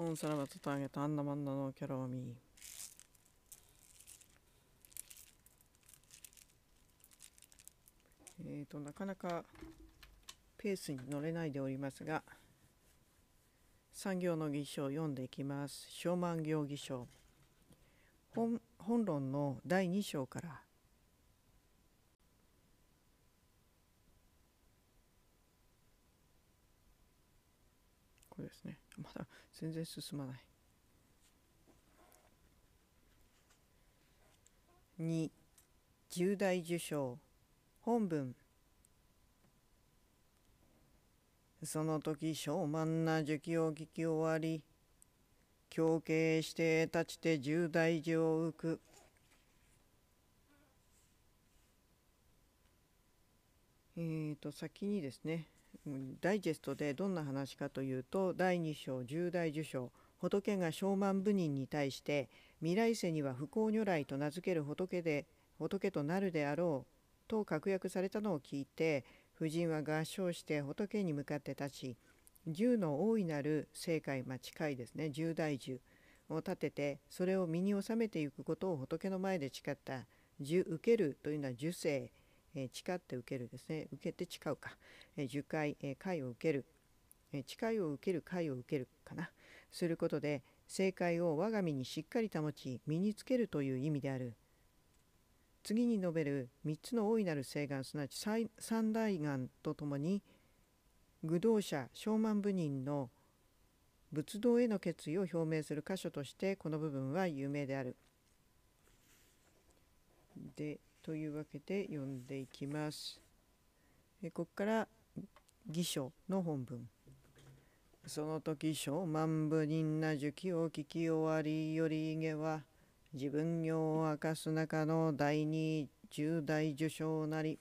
On salavat target Anna m a えーと、なかなかペースに乗れないでおりますが産業の議証を読んでいきます「小満行議証」本本論の第2章から「これですね全然進まない2重大受賞本文その時小慢な時期を聞き終わり強敬して立ちて重大事を浮くえーと先にですねダイジェストでどんな話かというと第2章重大受賞仏が小満部人に対して未来世には不幸如来と名付ける仏で仏となるであろうと確約されたのを聞いて夫人は合唱して仏に向かって立ち銃の大いなる正解まあ近いですね重大樹を立ててそれを身に収めていくことを仏の前で誓った受けるというのは受精え誓って受けるですね受けて誓うか、え受戒、え会を受ける、え誓いを受ける会を受けるかなすることで正解を我が身にしっかり保ち身につけるという意味である次に述べる3つの大いなる誓願すなわち三大願とともに愚道者小満部人の仏道への決意を表明する箇所としてこの部分は有名である。でというわけで読んでいきます。えここから義書の本文。その時小万部人な樹気を聞き終わりよりげは自分業を明かす中の第二重大受賞なり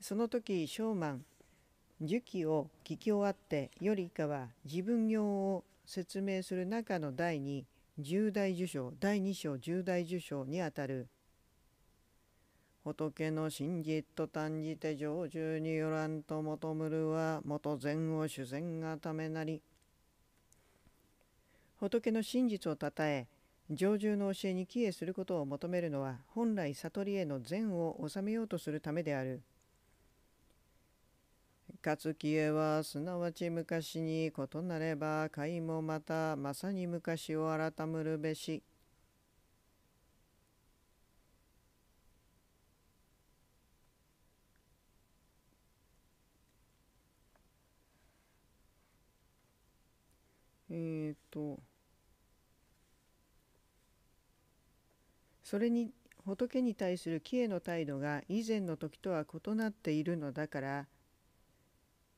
その時小満樹気を聞き終わってよりかは自分業を説明する中の第二重大受賞第二章重大受賞にあたる仏の真実と断じて常住によらんと求むるは元善を主善がためなり仏の真実をたたえ常住の教えに帰依することを求めるのは本来悟りへの善を治めようとするためである。かつきえはすなわち昔に異なれば解もまたまさに昔を改むるべし。ー、とそれに仏に対する喜への態度が以前の時とは異なっているのだから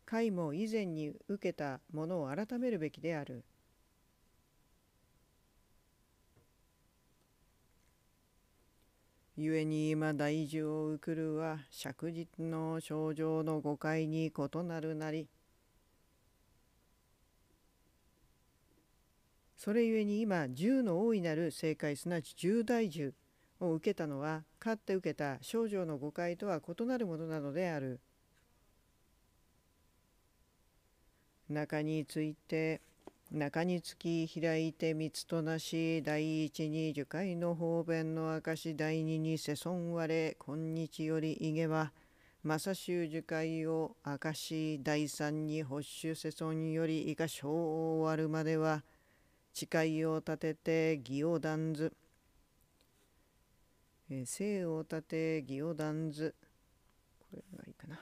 戒も以前に受けたものを改めるべきである。故に今大事をうくるは釈日の症状の誤解に異なるなりそれゆえに今10の大いなる正解すなわち重大重を受けたのは勝って受けた少女の誤解とは異なるものなのである中について中につき開いて密となし第一に樹海の方便の証第二に世尊割れ今日よりいげは正衆樹海を証第三に保守世尊より以下小を終わるまでは誓いを立てて義を断ず、え生を立て義を断ずこれがいいかな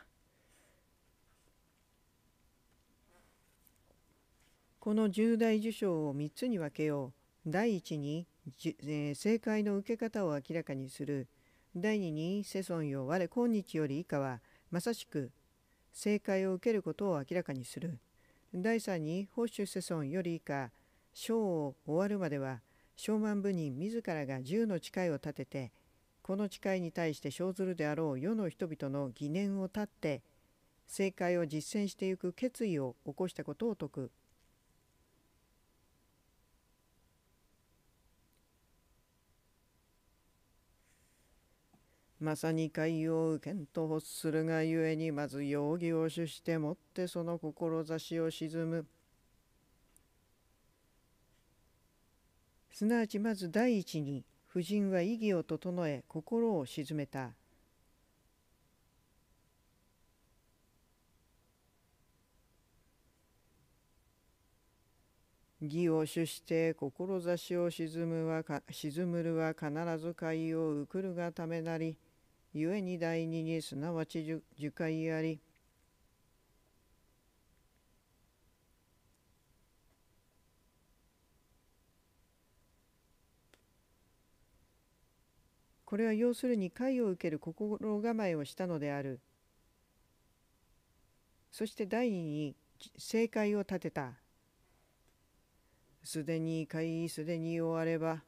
この重大受賞を3つに分けよう第1に、えー、正解の受け方を明らかにする第2に世尊よ我今日より以下はまさしく正解を受けることを明らかにする第3に保守世尊より以下章を終わるまでは昌万部人自らが十の誓いを立ててこの誓いに対して生ずるであろう世の人々の疑念を立って政界を実践していく決意を起こしたことを説く。まさに海洋権と欲するがゆえにまず容疑を主してもってその志を沈む。すなわちまず第一に夫人は意義を整え心を鎮めた。義を主して志を沈むは沈むるは必ず会を受くるがためなり故に第二にすなわち樹海ありこれは要するに解を受ける心構えをしたのであるそして第二に正解を立てたすでに解すでに終われば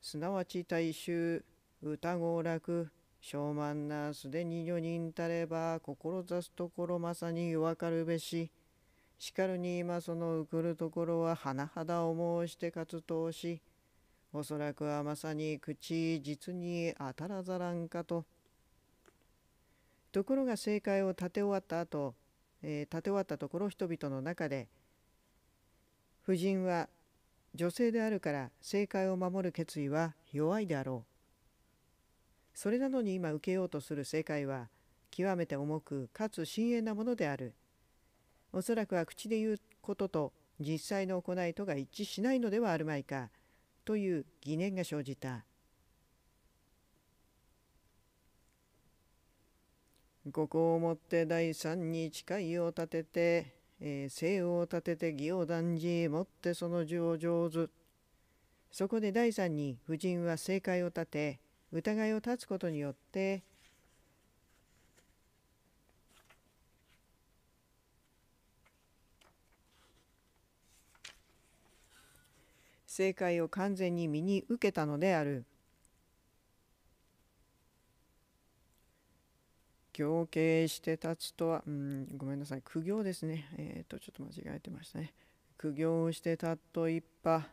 すなわち大衆歌合楽小慢なすでに女人たれば志すところまさに弱かるべししかるに今そのうくるところは甚だを申して活動しおそらくはまさに口実に当たらざらんかと。ところが正解を立て終わった後、えー、立て終わったところ人々の中で夫人は女性であるから正解を守る決意は弱いであろう。それなのに今受けようとする正解は極めて重くかつ深遠なものである。おそらくは口で言うことと実際の行いとが一致しないのではあるまいか。という疑念が生じたここをもって第三に誓いを立てて、えー、を立てて義を断じ持ってその字を上手そこで第三に夫人は正解を立て疑いを立つことによって正解を完全に身に受けたのである行形して立つとは、うん、ごめんなさい苦行ですねえっ、ー、とちょっと間違えてましたね苦行して立と一派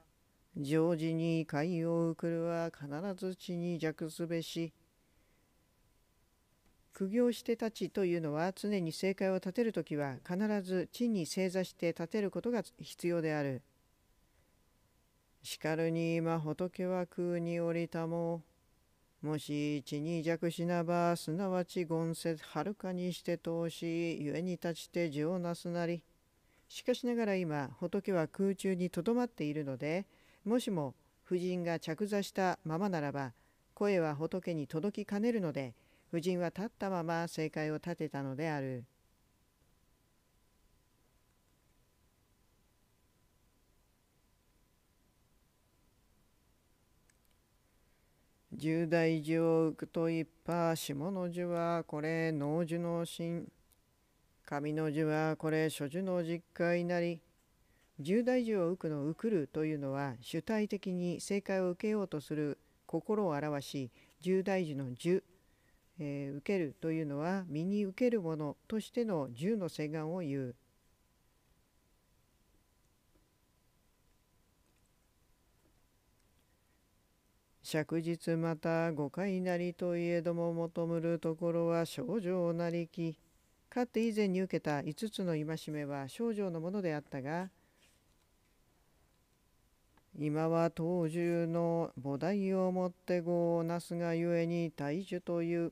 常時に海を送るは必ず地に弱すべし苦行して立ちというのは常に正解を立てる時は必ず地に正座して立てることが必要である。しかるに今仏は空に降りたも、もし一に弱しなば、すなわち言せはるかにして通し、故に立ちて字をなすなり。しかしながら今、仏は空中にとどまっているので、もしも夫人が着座したままならば、声は仏に届きかねるので、夫人は立ったまま正解を立てたのである。十大寿を浮くといっぱ下の寿はこれ能寿の心上の寿はこれ諸寿の実会なり十大樹を浮くの浮くるというのは主体的に正解を受けようとする心を表し十大寿の寿、えー、受けるというのは身に受けるものとしての十の請願を言う着実また誤解なりといえども求むるところは少女なりきかって以前に受けた5つの戒めは少女のものであったが今は当獣の菩提をもって業をなすがゆえに大樹という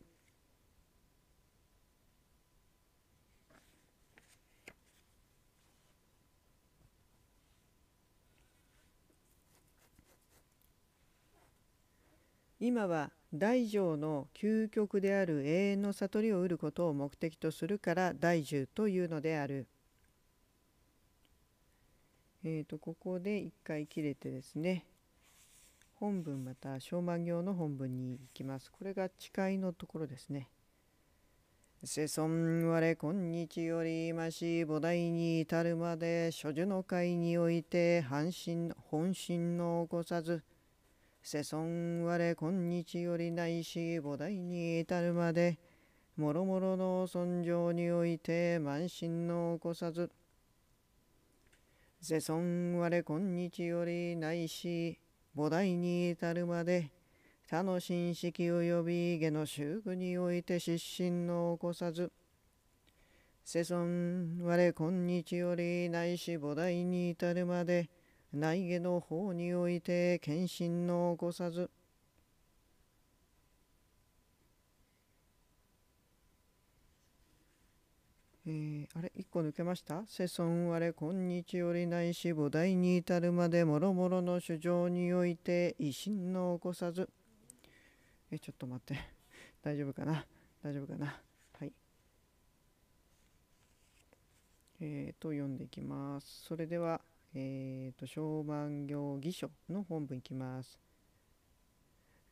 今は大乗の究極である永遠の悟りを得ることを目的とするから大樹というのである。えーと、ここで一回切れてですね本文また「小和行」の本文に行きます。これが誓いのところですね。世尊我今日よりまし菩提に至るまで諸樹の会において半身本心の起こさず世尊我今日よりないし菩提に至るまでもろもろの尊上において慢心の起こさず世尊我今日よりないし菩提に至るまで他の神式及び下の修具において失神の起こさず世尊我今日よりないし菩提に至るまで内下の方において献身の起こさずえー、あれ1個抜けました世尊我れ今日よりないし菩提に至るまでもろもろの主情において維新の起こさずえちょっと待って 大丈夫かな大丈夫かなはいえー、と読んでいきますそれではえーと、商売業議所の本文いきます。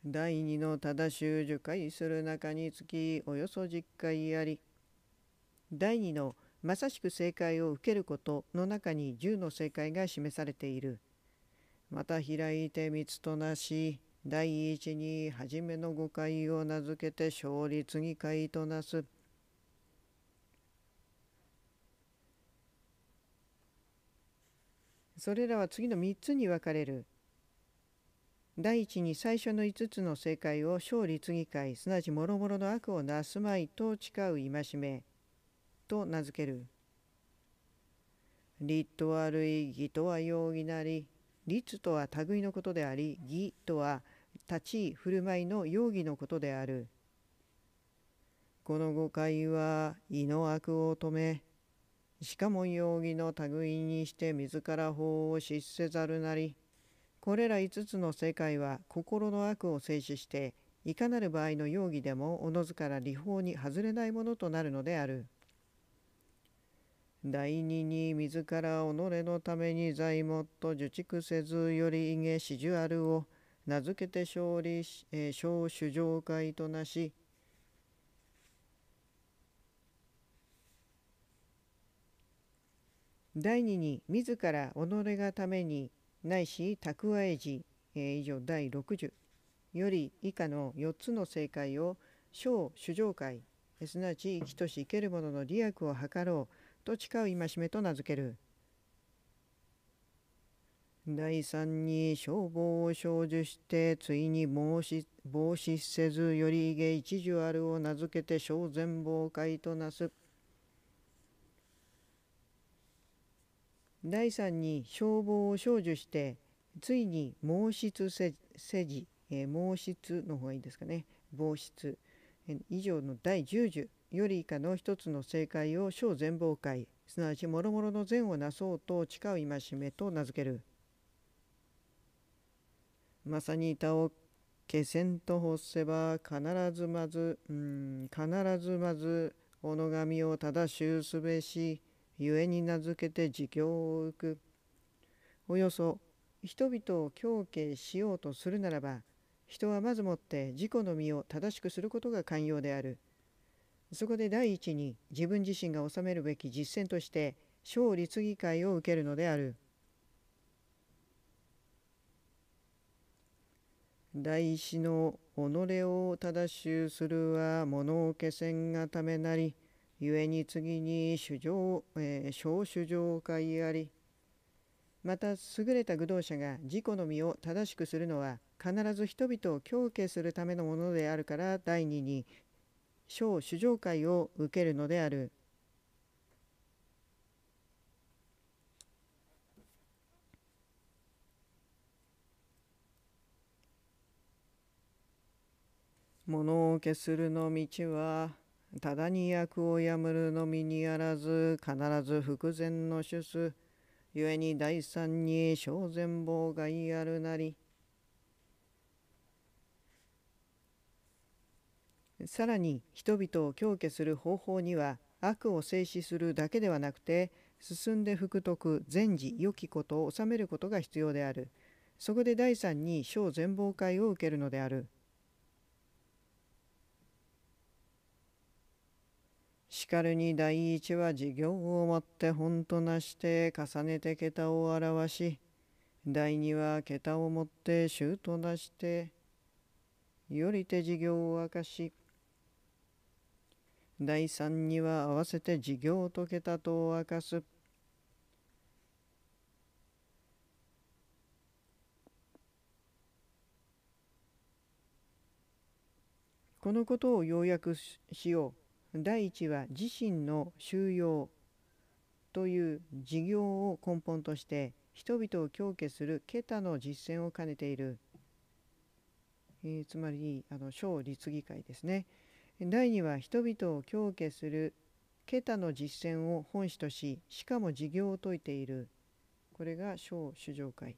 第2のただ習1する中につきおよそ10回あり第2のまさしく正解を受けることの中に10の正解が示されている。また開いて密となし第1に初めの誤解を名付けて勝利次回となす。それらは次の3つに分かれる。第一に最初の5つの正解を勝利次会すなわち諸々の悪をなすまいと誓う戒めと名付ける。立とは類義とは容疑なり律とは類のことであり義とは立ち振る舞いの容疑のことである。この誤解は胃の悪を止めしかも容疑の類にして自ら法を失せざるなりこれら5つの世界は心の悪を制止していかなる場合の容疑でもおのずから理法に外れないものとなるのである。第二に自ら己のために財物と受蓄せずよりいげしじゅあるを名付けて勝利し、えー、小主上会となし第二に自ら己がためにないし蓄え時、えー、以上第60より以下の4つの正解を小主上会すなわち生きとし生ける者の利益を図ろうと誓う戒めと名付ける。第三に消防を生じしてついに防止防止せずより下一樹あるを名付けて小全防界となす。第三に消防を少女してついに毛筆せじ、えー、毛筆の方がいいですかね防湿、えー、以上の第10樹より以下の一つの正解を小全貌会すなわち諸々の善をなそうと誓う戒めと名付けるまさに板を気せと干せば必ずまずうん必ずまず己神を正しゅうすべし故に名付けて自供をくおよそ人々を狂敬しようとするならば人はまずもって自己の身を正しくすることが寛容であるそこで第一に自分自身が治めるべき実践として小利議会を受けるのである大師の己を正しゅうするは物を気せんがためなり故に次に主上、えー、小主上会ありまた優れた愚道者が自己の身を正しくするのは必ず人々を狂気するためのものであるから第二に小主上会を受けるのである。物を消するの道はただに役をやむるのみにあらず必ず伏前の主すゆえに第三に小前妨害あるなりさらに人々を強化する方法には悪を制止するだけではなくて進んで福徳善事良きことを治めることが必要であるそこで第三に小全貌会を受けるのであるしかるに第一は事業をもって本となして重ねて桁を表し第二は桁をもって衆となしてよりて事業を明かし第三には合わせて事業と桁とを明かすこのことを要約しよう。第一は自身の収容という事業を根本として人々を強化する桁の実践を兼ねている、えー、つまりあの小立議会ですね第2は人々を強化する桁の実践を本旨とししかも事業を説いているこれが小主上会、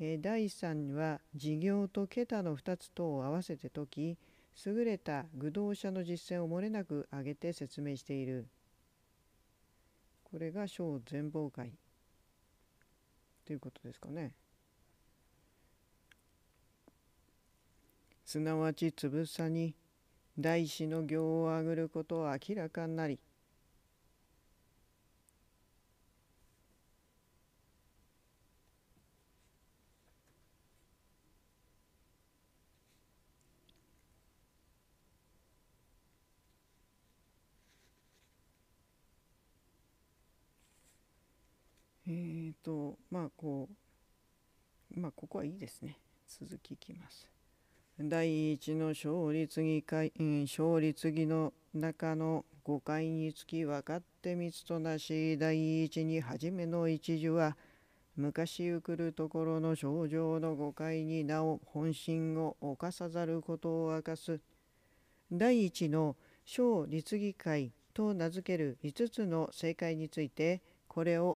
えー、第3は事業と桁の2つ等を合わせて説き優れた愚道者の実践をもれなく挙げて説明しているこれが小全貌会ということですかねすなわちつぶさに大師の行をあぐることは明らかになりえっ、ー、とまあこうまあここはいいですね続きいきます第一の勝利次会、勝利次の中の5解につき分かってつとなし第一に初めの一樹は昔ゆくるところの症状の誤解になお本心を犯さざることを明かす第一の小律議会と名付ける5つの正解についてこれを